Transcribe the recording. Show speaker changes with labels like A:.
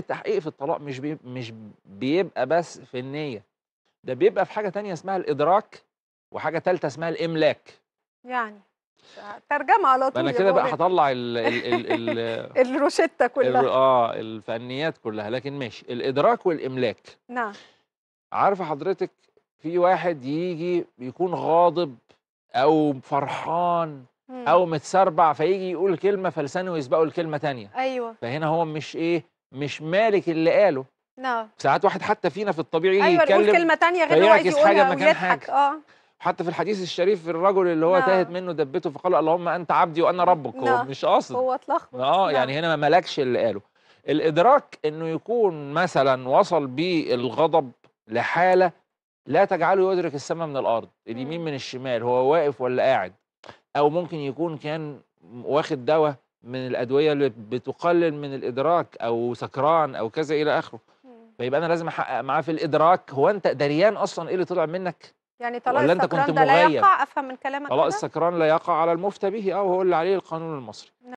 A: التحقيق في الطلاق مش بي مش بيبقى بس في النية ده بيبقى في حاجة تانية اسمها الإدراك وحاجة تالتة اسمها الإملاك يعني ترجمة على طول أنا كده بقى هطلع ال ال ال ال... الروشتة كلها ال اه الفنيات كلها لكن ماشي الإدراك والإملاك نعم عارفة حضرتك في واحد يجي يكون غاضب أو فرحان مم. أو متسربع فيجي يقول كلمة فلسانه يسبقه الكلمة تانية أيوه فهنا هو مش إيه مش مالك اللي قاله نعم ساعات واحد حتى فينا في الطبيعي أيوة يتكلم ايوه كلمه ثانيه غير اللي عايز يقولها حاجه مكان حاجه اه حتى في الحديث الشريف الرجل اللي هو نعم. تاهت منه دبته فقال اللهم انت عبدي وانا ربك نعم. هو مش قاصد هو اتلخبط اه نعم. يعني هنا ما ملكش اللي قاله الادراك انه يكون مثلا وصل بيه الغضب لحاله لا تجعله يدرك السماء من الارض اليمين من الشمال هو واقف ولا قاعد او ممكن يكون كان واخد دواء من الادويه اللي بتقلل من الادراك او سكران او كذا الى اخره فيبقى انا لازم احقق معاه في الادراك هو انت دريان اصلا ايه اللي طلع منك يعني طلاق السكران انت كنت ده لا يقع افهم من كلامك طلاق السكران لا يقع على المفتى به او هو اللي عليه القانون المصري